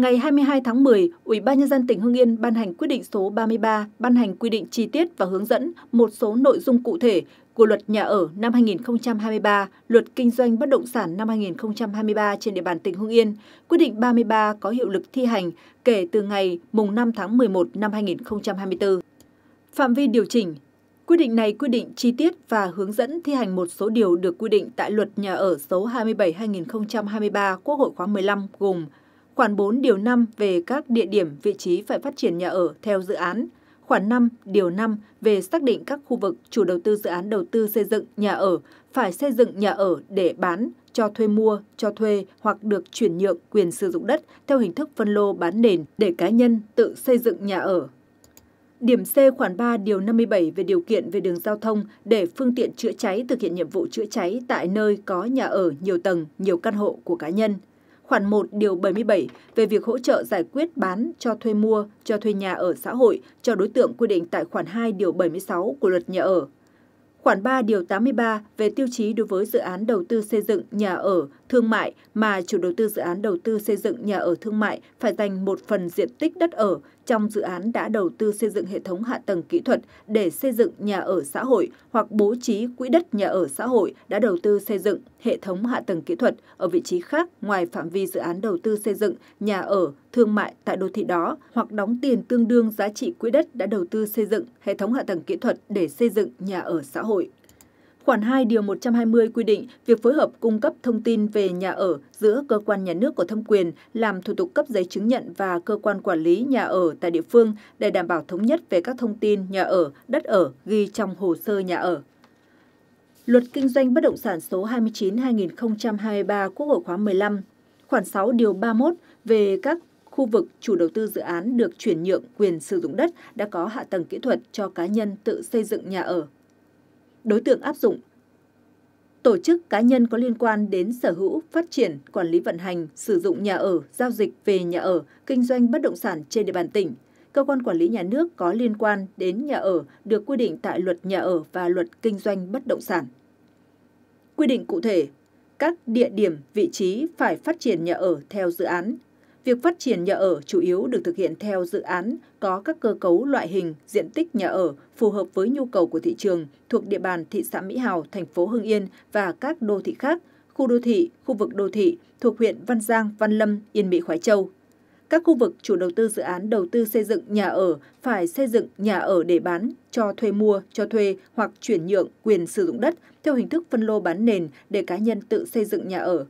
Ngày 22 tháng 10, Ủy ban nhân dân tỉnh Hưng Yên ban hành quyết định số 33 ban hành quy định chi tiết và hướng dẫn một số nội dung cụ thể của Luật Nhà ở năm 2023, Luật Kinh doanh bất động sản năm 2023 trên địa bàn tỉnh Hưng Yên. Quyết định 33 có hiệu lực thi hành kể từ ngày mùng 5 tháng 11 năm 2024. Phạm vi điều chỉnh Quyết định này quy định chi tiết và hướng dẫn thi hành một số điều được quy định tại Luật Nhà ở số 27-2023 Quốc hội khóa 15 gồm khoản 4 điều 5 về các địa điểm, vị trí phải phát triển nhà ở theo dự án, khoản 5 điều 5 về xác định các khu vực chủ đầu tư dự án đầu tư xây dựng nhà ở phải xây dựng nhà ở để bán, cho thuê mua, cho thuê hoặc được chuyển nhượng quyền sử dụng đất theo hình thức phân lô bán nền để cá nhân tự xây dựng nhà ở. Điểm C khoản 3 điều 57 về điều kiện về đường giao thông để phương tiện chữa cháy thực hiện nhiệm vụ chữa cháy tại nơi có nhà ở nhiều tầng, nhiều căn hộ của cá nhân khoản 1 điều 77 về việc hỗ trợ giải quyết bán cho thuê mua cho thuê nhà ở xã hội cho đối tượng quy định tại khoản 2 điều 76 của luật nhà ở. Khoản 3 điều 83 về tiêu chí đối với dự án đầu tư xây dựng nhà ở thương mại mà chủ đầu tư dự án đầu tư xây dựng nhà ở thương mại phải dành một phần diện tích đất ở trong dự án đã đầu tư xây dựng hệ thống hạ tầng kỹ thuật để xây dựng nhà ở xã hội hoặc bố trí quỹ đất nhà ở xã hội đã đầu tư xây dựng hệ thống hạ tầng kỹ thuật ở vị trí khác ngoài phạm vi dự án đầu tư xây dựng nhà ở thương mại tại đô thị đó hoặc đóng tiền tương đương giá trị quỹ đất đã đầu tư xây dựng hệ thống hạ tầng kỹ thuật để xây dựng nhà ở xã hội. Khoản 2 điều 120 quy định việc phối hợp cung cấp thông tin về nhà ở giữa cơ quan nhà nước có thẩm quyền làm thủ tục cấp giấy chứng nhận và cơ quan quản lý nhà ở tại địa phương để đảm bảo thống nhất về các thông tin nhà ở, đất ở ghi trong hồ sơ nhà ở. Luật Kinh doanh Bất động sản số 29-2023 Quốc hội khóa 15, khoản 6 điều 31 về các khu vực chủ đầu tư dự án được chuyển nhượng quyền sử dụng đất đã có hạ tầng kỹ thuật cho cá nhân tự xây dựng nhà ở đối tượng áp dụng tổ chức cá nhân có liên quan đến sở hữu, phát triển, quản lý vận hành, sử dụng nhà ở, giao dịch về nhà ở, kinh doanh bất động sản trên địa bàn tỉnh. Cơ quan quản lý nhà nước có liên quan đến nhà ở được quy định tại luật nhà ở và luật kinh doanh bất động sản. Quy định cụ thể, các địa điểm, vị trí phải phát triển nhà ở theo dự án, Việc phát triển nhà ở chủ yếu được thực hiện theo dự án có các cơ cấu loại hình, diện tích nhà ở phù hợp với nhu cầu của thị trường thuộc địa bàn thị xã Mỹ Hào, thành phố Hưng Yên và các đô thị khác, khu đô thị, khu vực đô thị thuộc huyện Văn Giang, Văn Lâm, Yên Mỹ, khói Châu. Các khu vực chủ đầu tư dự án đầu tư xây dựng nhà ở phải xây dựng nhà ở để bán, cho thuê mua, cho thuê hoặc chuyển nhượng quyền sử dụng đất theo hình thức phân lô bán nền để cá nhân tự xây dựng nhà ở.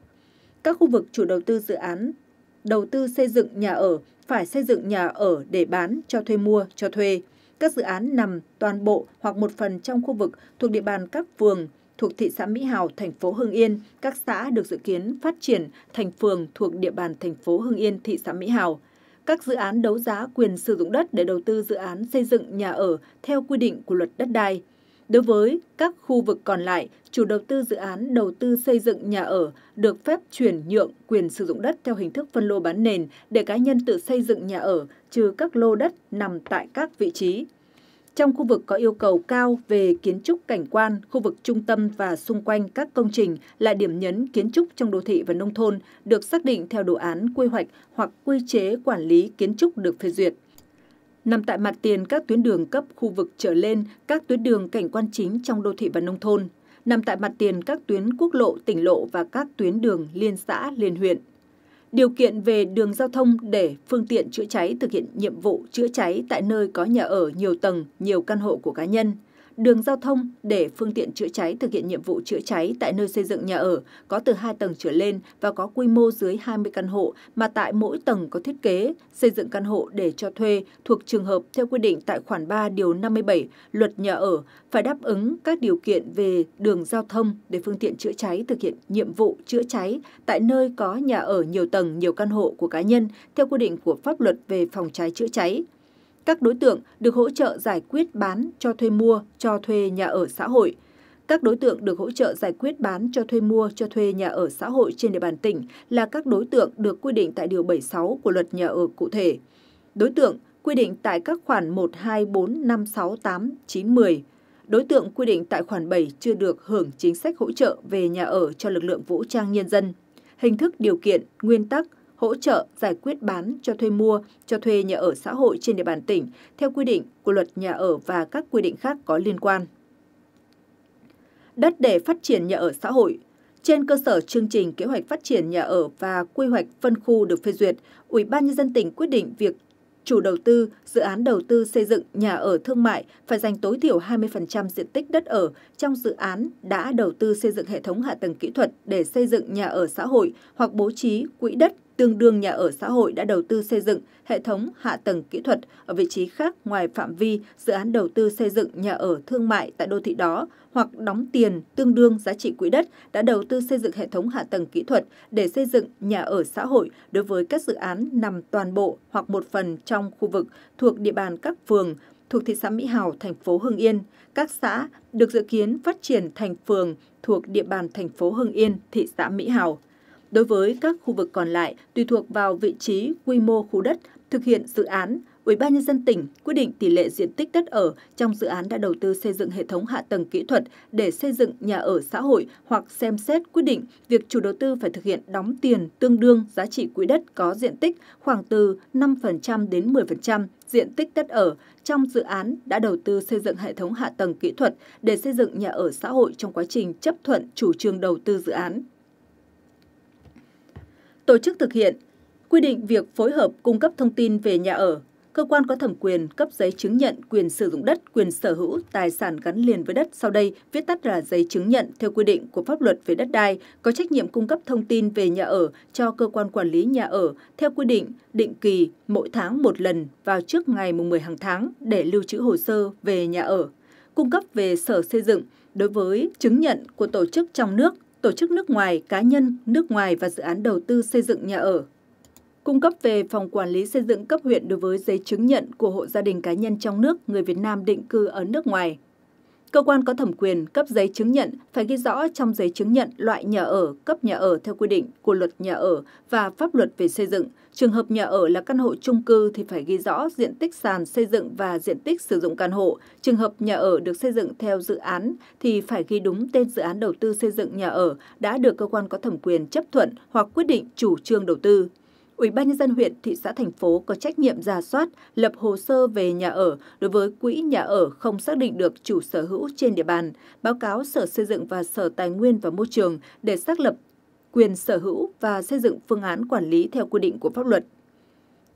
Các khu vực chủ đầu tư dự án đầu tư xây dựng nhà ở phải xây dựng nhà ở để bán, cho thuê mua, cho thuê. Các dự án nằm toàn bộ hoặc một phần trong khu vực thuộc địa bàn các phường thuộc thị xã Mỹ Hào, thành phố Hưng Yên, các xã được dự kiến phát triển thành phường thuộc địa bàn thành phố Hưng Yên, thị xã Mỹ Hào. Các dự án đấu giá quyền sử dụng đất để đầu tư dự án xây dựng nhà ở theo quy định của luật đất đai. Đối với các khu vực còn lại, chủ đầu tư dự án đầu tư xây dựng nhà ở được phép chuyển nhượng quyền sử dụng đất theo hình thức phân lô bán nền để cá nhân tự xây dựng nhà ở, trừ các lô đất nằm tại các vị trí. Trong khu vực có yêu cầu cao về kiến trúc cảnh quan, khu vực trung tâm và xung quanh các công trình là điểm nhấn kiến trúc trong đô thị và nông thôn được xác định theo đồ án quy hoạch hoặc quy chế quản lý kiến trúc được phê duyệt nằm tại mặt tiền các tuyến đường cấp khu vực trở lên các tuyến đường cảnh quan chính trong đô thị và nông thôn, nằm tại mặt tiền các tuyến quốc lộ, tỉnh lộ và các tuyến đường liên xã, liên huyện. Điều kiện về đường giao thông để phương tiện chữa cháy thực hiện nhiệm vụ chữa cháy tại nơi có nhà ở nhiều tầng, nhiều căn hộ của cá nhân – đường giao thông để phương tiện chữa cháy thực hiện nhiệm vụ chữa cháy tại nơi xây dựng nhà ở có từ 2 tầng trở lên và có quy mô dưới 20 căn hộ mà tại mỗi tầng có thiết kế, xây dựng căn hộ để cho thuê thuộc trường hợp theo quy định tại khoản 3 điều 57 Luật nhà ở phải đáp ứng các điều kiện về đường giao thông để phương tiện chữa cháy thực hiện nhiệm vụ chữa cháy tại nơi có nhà ở nhiều tầng, nhiều căn hộ của cá nhân theo quy định của pháp luật về phòng cháy chữa cháy các đối tượng được hỗ trợ giải quyết bán cho thuê mua cho thuê nhà ở xã hội. Các đối tượng được hỗ trợ giải quyết bán cho thuê mua cho thuê nhà ở xã hội trên địa bàn tỉnh là các đối tượng được quy định tại Điều 76 của Luật Nhà ở cụ thể. Đối tượng quy định tại các khoản 1, 2, 4, 5, 6, 8, 9, 10. Đối tượng quy định tại khoản 7 chưa được hưởng chính sách hỗ trợ về nhà ở cho lực lượng vũ trang nhân dân. Hình thức điều kiện, nguyên tắc, hỗ trợ giải quyết bán cho thuê mua, cho thuê nhà ở xã hội trên địa bàn tỉnh theo quy định của luật nhà ở và các quy định khác có liên quan. Đất để phát triển nhà ở xã hội trên cơ sở chương trình kế hoạch phát triển nhà ở và quy hoạch phân khu được phê duyệt, Ủy ban nhân dân tỉnh quyết định việc chủ đầu tư dự án đầu tư xây dựng nhà ở thương mại phải dành tối thiểu 20% diện tích đất ở trong dự án đã đầu tư xây dựng hệ thống hạ tầng kỹ thuật để xây dựng nhà ở xã hội hoặc bố trí quỹ đất tương đương nhà ở xã hội đã đầu tư xây dựng hệ thống hạ tầng kỹ thuật ở vị trí khác ngoài phạm vi dự án đầu tư xây dựng nhà ở thương mại tại đô thị đó hoặc đóng tiền tương đương giá trị quỹ đất đã đầu tư xây dựng hệ thống hạ tầng kỹ thuật để xây dựng nhà ở xã hội đối với các dự án nằm toàn bộ hoặc một phần trong khu vực thuộc địa bàn các phường thuộc thị xã Mỹ Hào, thành phố Hưng Yên. Các xã được dự kiến phát triển thành phường thuộc địa bàn thành phố Hưng Yên, thị xã Mỹ Hào. Đối với các khu vực còn lại, tùy thuộc vào vị trí, quy mô khu đất, thực hiện dự án, Ủy ban nhân dân tỉnh quyết định tỷ lệ diện tích đất ở trong dự án đã đầu tư xây dựng hệ thống hạ tầng kỹ thuật để xây dựng nhà ở xã hội hoặc xem xét quyết định việc chủ đầu tư phải thực hiện đóng tiền tương đương giá trị quỹ đất có diện tích khoảng từ 5% đến 10% diện tích đất ở trong dự án đã đầu tư xây dựng hệ thống hạ tầng kỹ thuật để xây dựng nhà ở xã hội trong quá trình chấp thuận chủ trương đầu tư dự án tổ chức thực hiện, quy định việc phối hợp cung cấp thông tin về nhà ở, cơ quan có thẩm quyền cấp giấy chứng nhận quyền sử dụng đất, quyền sở hữu, tài sản gắn liền với đất sau đây, viết tắt là giấy chứng nhận theo quy định của pháp luật về đất đai, có trách nhiệm cung cấp thông tin về nhà ở cho cơ quan quản lý nhà ở theo quy định định kỳ mỗi tháng một lần vào trước ngày mùng 10 hàng tháng để lưu trữ hồ sơ về nhà ở, cung cấp về sở xây dựng đối với chứng nhận của tổ chức trong nước tổ chức nước ngoài, cá nhân, nước ngoài và dự án đầu tư xây dựng nhà ở. Cung cấp về phòng quản lý xây dựng cấp huyện đối với giấy chứng nhận của hộ gia đình cá nhân trong nước người Việt Nam định cư ở nước ngoài. Cơ quan có thẩm quyền cấp giấy chứng nhận phải ghi rõ trong giấy chứng nhận loại nhà ở, cấp nhà ở theo quy định của luật nhà ở và pháp luật về xây dựng. Trường hợp nhà ở là căn hộ chung cư thì phải ghi rõ diện tích sàn xây dựng và diện tích sử dụng căn hộ. Trường hợp nhà ở được xây dựng theo dự án thì phải ghi đúng tên dự án đầu tư xây dựng nhà ở đã được cơ quan có thẩm quyền chấp thuận hoặc quyết định chủ trương đầu tư. Ủy ban nhân dân huyện, thị xã thành phố có trách nhiệm ra soát, lập hồ sơ về nhà ở đối với quỹ nhà ở không xác định được chủ sở hữu trên địa bàn, báo cáo Sở Xây dựng và Sở Tài nguyên và Môi trường để xác lập quyền sở hữu và xây dựng phương án quản lý theo quy định của pháp luật.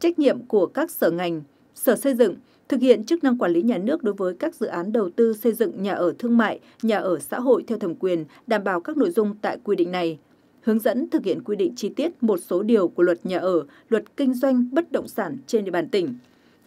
Trách nhiệm của các sở ngành, sở xây dựng thực hiện chức năng quản lý nhà nước đối với các dự án đầu tư xây dựng nhà ở thương mại, nhà ở xã hội theo thẩm quyền, đảm bảo các nội dung tại quy định này hướng dẫn thực hiện quy định chi tiết một số điều của luật nhà ở, luật kinh doanh bất động sản trên địa bàn tỉnh.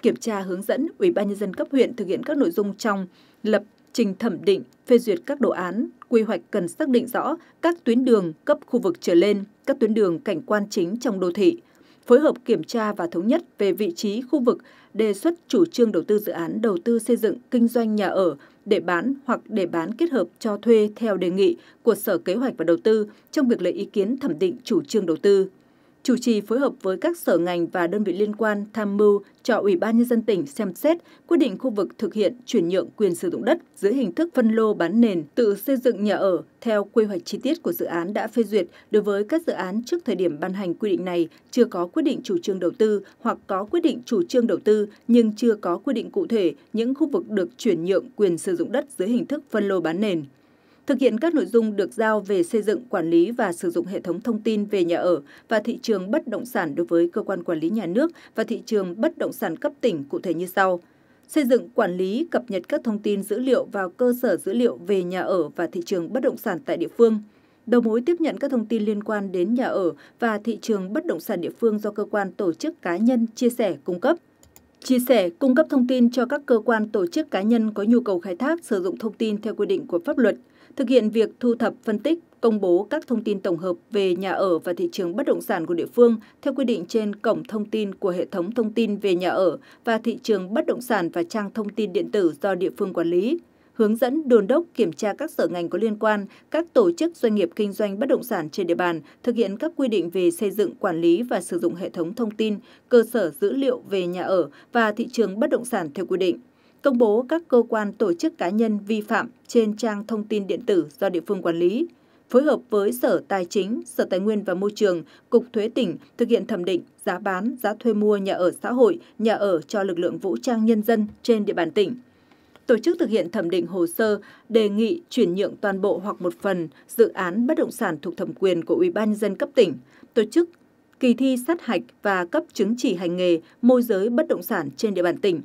Kiểm tra hướng dẫn Ủy ban nhân dân cấp huyện thực hiện các nội dung trong lập trình thẩm định, phê duyệt các đồ án, quy hoạch cần xác định rõ các tuyến đường cấp khu vực trở lên, các tuyến đường cảnh quan chính trong đô thị, phối hợp kiểm tra và thống nhất về vị trí khu vực, đề xuất chủ trương đầu tư dự án đầu tư xây dựng kinh doanh nhà ở để bán hoặc để bán kết hợp cho thuê theo đề nghị của Sở Kế hoạch và Đầu tư trong việc lấy ý kiến thẩm định chủ trương đầu tư chủ trì phối hợp với các sở ngành và đơn vị liên quan tham mưu cho Ủy ban Nhân dân tỉnh xem xét quyết định khu vực thực hiện chuyển nhượng quyền sử dụng đất dưới hình thức phân lô bán nền tự xây dựng nhà ở theo quy hoạch chi tiết của dự án đã phê duyệt đối với các dự án trước thời điểm ban hành quy định này chưa có quyết định chủ trương đầu tư hoặc có quyết định chủ trương đầu tư nhưng chưa có quy định cụ thể những khu vực được chuyển nhượng quyền sử dụng đất dưới hình thức phân lô bán nền thực hiện các nội dung được giao về xây dựng, quản lý và sử dụng hệ thống thông tin về nhà ở và thị trường bất động sản đối với cơ quan quản lý nhà nước và thị trường bất động sản cấp tỉnh cụ thể như sau xây dựng quản lý cập nhật các thông tin dữ liệu vào cơ sở dữ liệu về nhà ở và thị trường bất động sản tại địa phương đầu mối tiếp nhận các thông tin liên quan đến nhà ở và thị trường bất động sản địa phương do cơ quan tổ chức cá nhân chia sẻ cung cấp chia sẻ cung cấp thông tin cho các cơ quan tổ chức cá nhân có nhu cầu khai thác sử dụng thông tin theo quy định của pháp luật thực hiện việc thu thập, phân tích, công bố các thông tin tổng hợp về nhà ở và thị trường bất động sản của địa phương theo quy định trên cổng thông tin của hệ thống thông tin về nhà ở và thị trường bất động sản và trang thông tin điện tử do địa phương quản lý hướng dẫn đôn đốc kiểm tra các sở ngành có liên quan, các tổ chức doanh nghiệp kinh doanh bất động sản trên địa bàn thực hiện các quy định về xây dựng, quản lý và sử dụng hệ thống thông tin, cơ sở dữ liệu về nhà ở và thị trường bất động sản theo quy định công bố các cơ quan tổ chức cá nhân vi phạm trên trang thông tin điện tử do địa phương quản lý, phối hợp với Sở Tài chính, Sở Tài nguyên và Môi trường, Cục Thuế tỉnh thực hiện thẩm định giá bán, giá thuê mua nhà ở xã hội, nhà ở cho lực lượng vũ trang nhân dân trên địa bàn tỉnh. Tổ chức thực hiện thẩm định hồ sơ đề nghị chuyển nhượng toàn bộ hoặc một phần dự án bất động sản thuộc thẩm quyền của Ủy ban nhân dân cấp tỉnh, tổ chức kỳ thi sát hạch và cấp chứng chỉ hành nghề môi giới bất động sản trên địa bàn tỉnh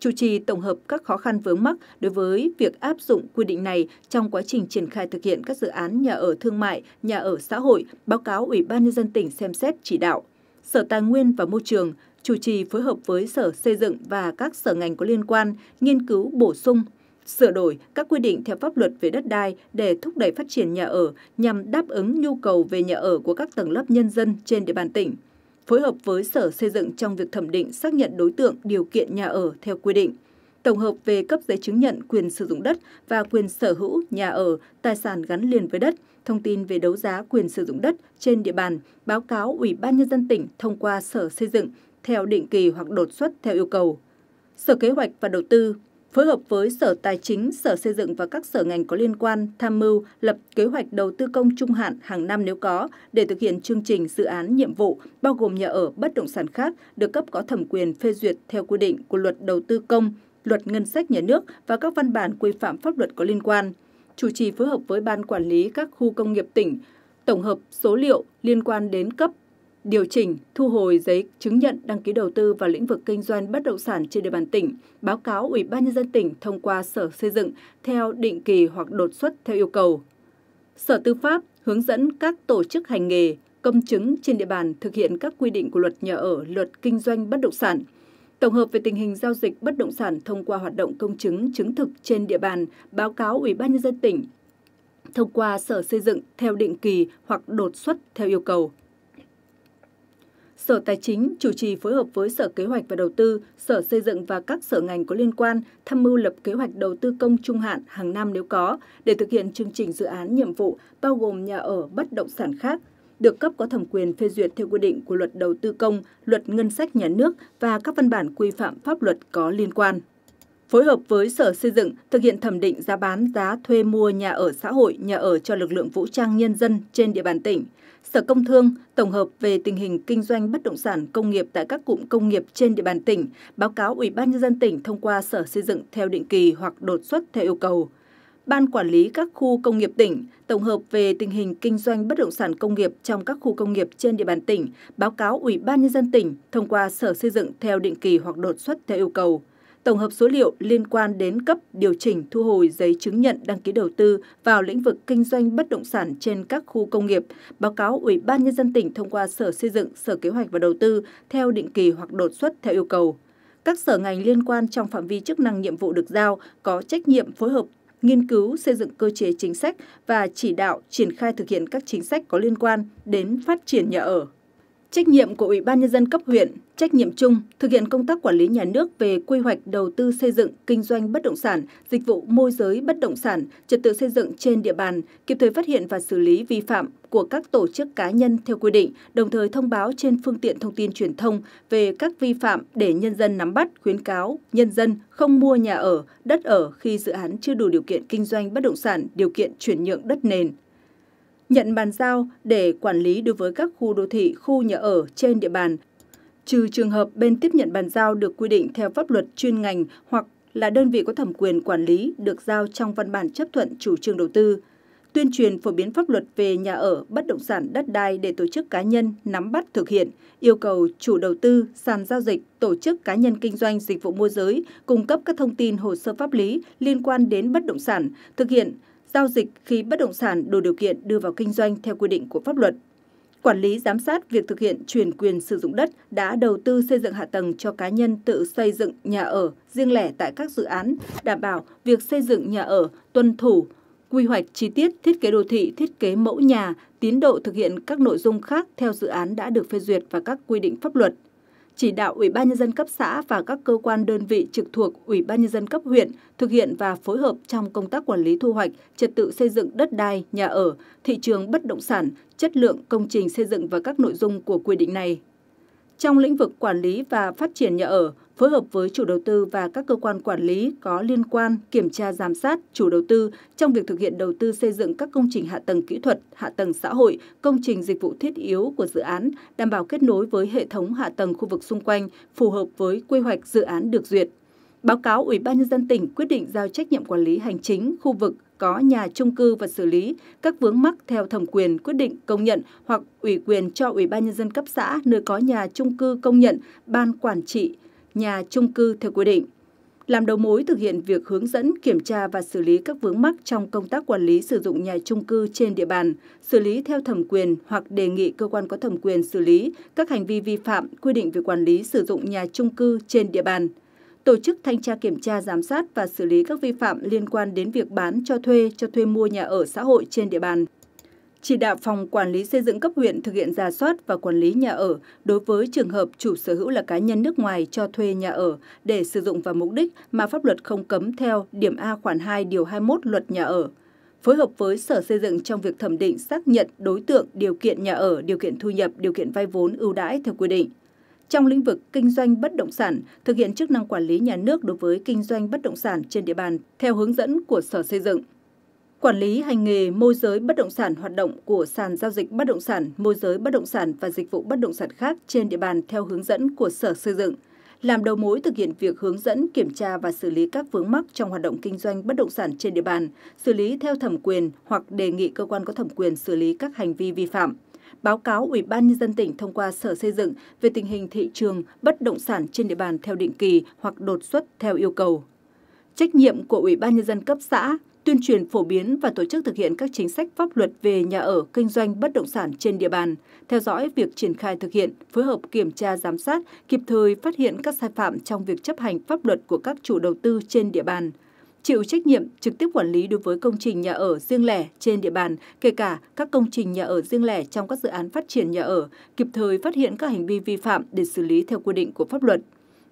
chủ trì tổng hợp các khó khăn vướng mắc đối với việc áp dụng quy định này trong quá trình triển khai thực hiện các dự án nhà ở thương mại, nhà ở xã hội, báo cáo Ủy ban nhân dân tỉnh xem xét chỉ đạo. Sở Tài nguyên và Môi trường chủ trì phối hợp với Sở Xây dựng và các sở ngành có liên quan nghiên cứu bổ sung, sửa đổi các quy định theo pháp luật về đất đai để thúc đẩy phát triển nhà ở nhằm đáp ứng nhu cầu về nhà ở của các tầng lớp nhân dân trên địa bàn tỉnh phối hợp với Sở Xây dựng trong việc thẩm định xác nhận đối tượng điều kiện nhà ở theo quy định, tổng hợp về cấp giấy chứng nhận quyền sử dụng đất và quyền sở hữu nhà ở, tài sản gắn liền với đất, thông tin về đấu giá quyền sử dụng đất trên địa bàn, báo cáo Ủy ban Nhân dân tỉnh thông qua Sở Xây dựng theo định kỳ hoặc đột xuất theo yêu cầu. Sở Kế hoạch và Đầu tư phối hợp với Sở Tài chính, Sở Xây dựng và các sở ngành có liên quan tham mưu lập kế hoạch đầu tư công trung hạn hàng năm nếu có để thực hiện chương trình dự án nhiệm vụ bao gồm nhà ở bất động sản khác được cấp có thẩm quyền phê duyệt theo quy định của luật đầu tư công, luật ngân sách nhà nước và các văn bản quy phạm pháp luật có liên quan. Chủ trì phối hợp với Ban Quản lý các khu công nghiệp tỉnh, tổng hợp số liệu liên quan đến cấp điều chỉnh, thu hồi giấy chứng nhận đăng ký đầu tư vào lĩnh vực kinh doanh bất động sản trên địa bàn tỉnh, báo cáo Ủy ban nhân dân tỉnh thông qua Sở Xây dựng theo định kỳ hoặc đột xuất theo yêu cầu. Sở Tư pháp hướng dẫn các tổ chức hành nghề, công chứng trên địa bàn thực hiện các quy định của luật nhà ở, luật kinh doanh bất động sản. Tổng hợp về tình hình giao dịch bất động sản thông qua hoạt động công chứng chứng thực trên địa bàn, báo cáo Ủy ban nhân dân tỉnh thông qua Sở Xây dựng theo định kỳ hoặc đột xuất theo yêu cầu. Sở Tài chính chủ trì phối hợp với Sở Kế hoạch và Đầu tư, Sở Xây dựng và các sở ngành có liên quan tham mưu lập kế hoạch đầu tư công trung hạn hàng năm nếu có để thực hiện chương trình dự án nhiệm vụ bao gồm nhà ở bất động sản khác được cấp có thẩm quyền phê duyệt theo quy định của luật đầu tư công, luật ngân sách nhà nước và các văn bản quy phạm pháp luật có liên quan phối hợp với Sở Xây dựng thực hiện thẩm định giá bán giá thuê mua nhà ở xã hội, nhà ở cho lực lượng vũ trang nhân dân trên địa bàn tỉnh, Sở Công Thương tổng hợp về tình hình kinh doanh bất động sản công nghiệp tại các cụm công nghiệp trên địa bàn tỉnh, báo cáo Ủy ban nhân dân tỉnh thông qua Sở Xây dựng theo định kỳ hoặc đột xuất theo yêu cầu. Ban quản lý các khu công nghiệp tỉnh tổng hợp về tình hình kinh doanh bất động sản công nghiệp trong các khu công nghiệp trên địa bàn tỉnh, báo cáo Ủy ban nhân dân tỉnh thông qua Sở Xây dựng theo định kỳ hoặc đột xuất theo yêu cầu tổng hợp số liệu liên quan đến cấp điều chỉnh thu hồi giấy chứng nhận đăng ký đầu tư vào lĩnh vực kinh doanh bất động sản trên các khu công nghiệp, báo cáo Ủy ban Nhân dân tỉnh thông qua Sở Xây dựng, Sở Kế hoạch và Đầu tư theo định kỳ hoặc đột xuất theo yêu cầu. Các sở ngành liên quan trong phạm vi chức năng nhiệm vụ được giao có trách nhiệm phối hợp nghiên cứu xây dựng cơ chế chính sách và chỉ đạo triển khai thực hiện các chính sách có liên quan đến phát triển nhà ở. Trách nhiệm của Ủy ban Nhân dân cấp huyện, trách nhiệm chung thực hiện công tác quản lý nhà nước về quy hoạch đầu tư xây dựng, kinh doanh bất động sản, dịch vụ môi giới bất động sản, trật tự xây dựng trên địa bàn, kịp thời phát hiện và xử lý vi phạm của các tổ chức cá nhân theo quy định, đồng thời thông báo trên phương tiện thông tin truyền thông về các vi phạm để nhân dân nắm bắt, khuyến cáo nhân dân không mua nhà ở, đất ở khi dự án chưa đủ điều kiện kinh doanh bất động sản, điều kiện chuyển nhượng đất nền, nhận bàn giao để quản lý đối với các khu đô thị, khu nhà ở trên địa bàn, trừ trường hợp bên tiếp nhận bàn giao được quy định theo pháp luật chuyên ngành hoặc là đơn vị có thẩm quyền quản lý được giao trong văn bản chấp thuận chủ trương đầu tư, tuyên truyền phổ biến pháp luật về nhà ở, bất động sản, đất đai để tổ chức cá nhân nắm bắt thực hiện, yêu cầu chủ đầu tư, sàn giao dịch, tổ chức cá nhân kinh doanh dịch vụ môi giới cung cấp các thông tin hồ sơ pháp lý liên quan đến bất động sản, thực hiện giao dịch khi bất động sản đủ điều kiện đưa vào kinh doanh theo quy định của pháp luật. Quản lý giám sát việc thực hiện chuyển quyền sử dụng đất đã đầu tư xây dựng hạ tầng cho cá nhân tự xây dựng nhà ở riêng lẻ tại các dự án, đảm bảo việc xây dựng nhà ở tuân thủ quy hoạch chi tiết, thiết kế đô thị, thiết kế mẫu nhà, tiến độ thực hiện các nội dung khác theo dự án đã được phê duyệt và các quy định pháp luật – chỉ đạo Ủy ban nhân dân cấp xã và các cơ quan đơn vị trực thuộc Ủy ban nhân dân cấp huyện thực hiện và phối hợp trong công tác quản lý thu hoạch, trật tự xây dựng đất đai, nhà ở, thị trường bất động sản, chất lượng công trình xây dựng và các nội dung của quy định này trong lĩnh vực quản lý và phát triển nhà ở, phối hợp với chủ đầu tư và các cơ quan quản lý có liên quan kiểm tra giám sát chủ đầu tư trong việc thực hiện đầu tư xây dựng các công trình hạ tầng kỹ thuật, hạ tầng xã hội, công trình dịch vụ thiết yếu của dự án, đảm bảo kết nối với hệ thống hạ tầng khu vực xung quanh phù hợp với quy hoạch dự án được duyệt. Báo cáo Ủy ban nhân dân tỉnh quyết định giao trách nhiệm quản lý hành chính khu vực có nhà trung cư và xử lý các vướng mắc theo thẩm quyền quyết định công nhận hoặc ủy quyền cho Ủy ban nhân dân cấp xã nơi có nhà trung cư công nhận, ban quản trị nhà trung cư theo quy định. Làm đầu mối thực hiện việc hướng dẫn, kiểm tra và xử lý các vướng mắc trong công tác quản lý sử dụng nhà trung cư trên địa bàn, xử lý theo thẩm quyền hoặc đề nghị cơ quan có thẩm quyền xử lý các hành vi vi phạm quy định về quản lý sử dụng nhà trung cư trên địa bàn tổ chức thanh tra kiểm tra giám sát và xử lý các vi phạm liên quan đến việc bán cho thuê, cho thuê mua nhà ở xã hội trên địa bàn. Chỉ đạo phòng quản lý xây dựng cấp huyện thực hiện ra soát và quản lý nhà ở đối với trường hợp chủ sở hữu là cá nhân nước ngoài cho thuê nhà ở để sử dụng vào mục đích mà pháp luật không cấm theo điểm A khoản 2 điều 21 luật nhà ở phối hợp với Sở Xây dựng trong việc thẩm định xác nhận đối tượng, điều kiện nhà ở, điều kiện thu nhập, điều kiện vay vốn ưu đãi theo quy định trong lĩnh vực kinh doanh bất động sản, thực hiện chức năng quản lý nhà nước đối với kinh doanh bất động sản trên địa bàn theo hướng dẫn của Sở Xây dựng. Quản lý hành nghề môi giới bất động sản hoạt động của sàn giao dịch bất động sản, môi giới bất động sản và dịch vụ bất động sản khác trên địa bàn theo hướng dẫn của Sở Xây dựng làm đầu mối thực hiện việc hướng dẫn, kiểm tra và xử lý các vướng mắc trong hoạt động kinh doanh bất động sản trên địa bàn, xử lý theo thẩm quyền hoặc đề nghị cơ quan có thẩm quyền xử lý các hành vi vi phạm báo cáo Ủy ban nhân dân tỉnh thông qua Sở Xây dựng về tình hình thị trường bất động sản trên địa bàn theo định kỳ hoặc đột xuất theo yêu cầu. Trách nhiệm của Ủy ban nhân dân cấp xã tuyên truyền phổ biến và tổ chức thực hiện các chính sách pháp luật về nhà ở, kinh doanh bất động sản trên địa bàn, theo dõi việc triển khai thực hiện, phối hợp kiểm tra giám sát, kịp thời phát hiện các sai phạm trong việc chấp hành pháp luật của các chủ đầu tư trên địa bàn chịu trách nhiệm trực tiếp quản lý đối với công trình nhà ở riêng lẻ trên địa bàn, kể cả các công trình nhà ở riêng lẻ trong các dự án phát triển nhà ở, kịp thời phát hiện các hành vi vi phạm để xử lý theo quy định của pháp luật.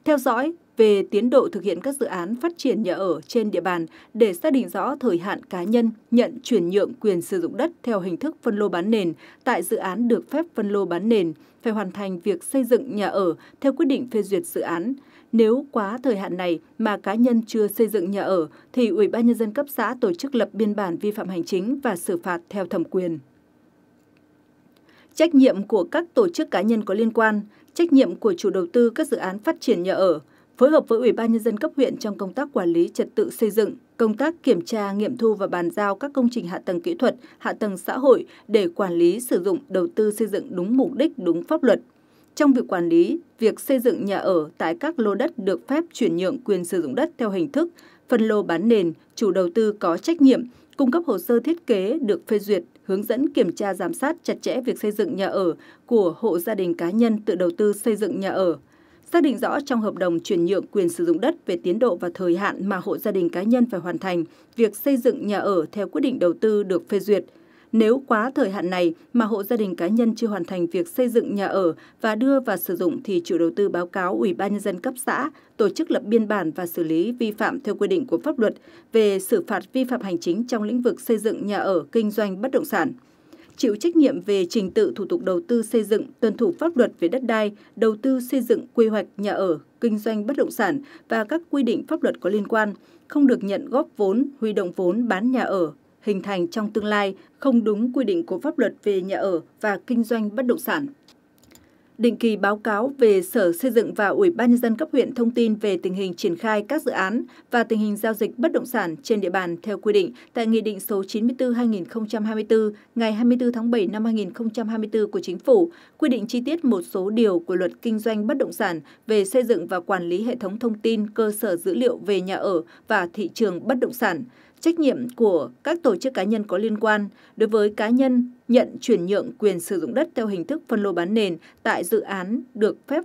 Theo dõi về tiến độ thực hiện các dự án phát triển nhà ở trên địa bàn để xác định rõ thời hạn cá nhân nhận chuyển nhượng quyền sử dụng đất theo hình thức phân lô bán nền tại dự án được phép phân lô bán nền phải hoàn thành việc xây dựng nhà ở theo quyết định phê duyệt dự án nếu quá thời hạn này mà cá nhân chưa xây dựng nhà ở thì Ủy ban nhân dân cấp xã tổ chức lập biên bản vi phạm hành chính và xử phạt theo thẩm quyền. Trách nhiệm của các tổ chức cá nhân có liên quan, trách nhiệm của chủ đầu tư các dự án phát triển nhà ở, phối hợp với Ủy ban nhân dân cấp huyện trong công tác quản lý trật tự xây dựng, công tác kiểm tra, nghiệm thu và bàn giao các công trình hạ tầng kỹ thuật, hạ tầng xã hội để quản lý sử dụng đầu tư xây dựng đúng mục đích, đúng pháp luật trong việc quản lý việc xây dựng nhà ở tại các lô đất được phép chuyển nhượng quyền sử dụng đất theo hình thức phân lô bán nền, chủ đầu tư có trách nhiệm cung cấp hồ sơ thiết kế được phê duyệt, hướng dẫn kiểm tra giám sát chặt chẽ việc xây dựng nhà ở của hộ gia đình cá nhân tự đầu tư xây dựng nhà ở. Xác định rõ trong hợp đồng chuyển nhượng quyền sử dụng đất về tiến độ và thời hạn mà hộ gia đình cá nhân phải hoàn thành việc xây dựng nhà ở theo quyết định đầu tư được phê duyệt – nếu quá thời hạn này mà hộ gia đình cá nhân chưa hoàn thành việc xây dựng nhà ở và đưa vào sử dụng thì chủ đầu tư báo cáo Ủy ban nhân dân cấp xã, tổ chức lập biên bản và xử lý vi phạm theo quy định của pháp luật về xử phạt vi phạm hành chính trong lĩnh vực xây dựng nhà ở, kinh doanh bất động sản chịu trách nhiệm về trình tự thủ tục đầu tư xây dựng, tuân thủ pháp luật về đất đai, đầu tư xây dựng quy hoạch nhà ở, kinh doanh bất động sản và các quy định pháp luật có liên quan, không được nhận góp vốn, huy động vốn bán nhà ở, hình thành trong tương lai không đúng quy định của pháp luật về nhà ở và kinh doanh bất động sản. Định kỳ báo cáo về Sở Xây dựng và Ủy ban nhân dân cấp huyện thông tin về tình hình triển khai các dự án và tình hình giao dịch bất động sản trên địa bàn theo quy định tại Nghị định số 94-2024 ngày 24 tháng 7 năm 2024 của Chính phủ, quy định chi tiết một số điều của luật kinh doanh bất động sản về xây dựng và quản lý hệ thống thông tin cơ sở dữ liệu về nhà ở và thị trường bất động sản – trách nhiệm của các tổ chức cá nhân có liên quan đối với cá nhân nhận chuyển nhượng quyền sử dụng đất theo hình thức phân lô bán nền tại dự án được phép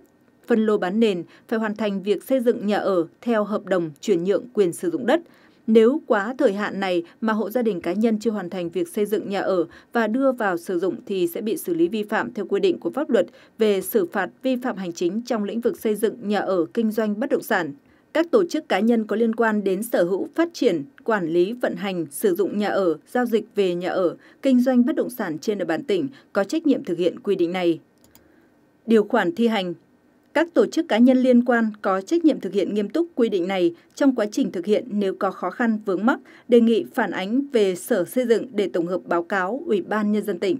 phân lô bán nền phải hoàn thành việc xây dựng nhà ở theo hợp đồng chuyển nhượng quyền sử dụng đất. Nếu quá thời hạn này mà hộ gia đình cá nhân chưa hoàn thành việc xây dựng nhà ở và đưa vào sử dụng thì sẽ bị xử lý vi phạm theo quy định của pháp luật về xử phạt vi phạm hành chính trong lĩnh vực xây dựng nhà ở kinh doanh bất động sản các tổ chức cá nhân có liên quan đến sở hữu, phát triển, quản lý, vận hành, sử dụng nhà ở, giao dịch về nhà ở, kinh doanh bất động sản trên địa bàn tỉnh có trách nhiệm thực hiện quy định này. Điều khoản thi hành các tổ chức cá nhân liên quan có trách nhiệm thực hiện nghiêm túc quy định này trong quá trình thực hiện nếu có khó khăn vướng mắc, đề nghị phản ánh về Sở Xây dựng để tổng hợp báo cáo Ủy ban Nhân dân tỉnh.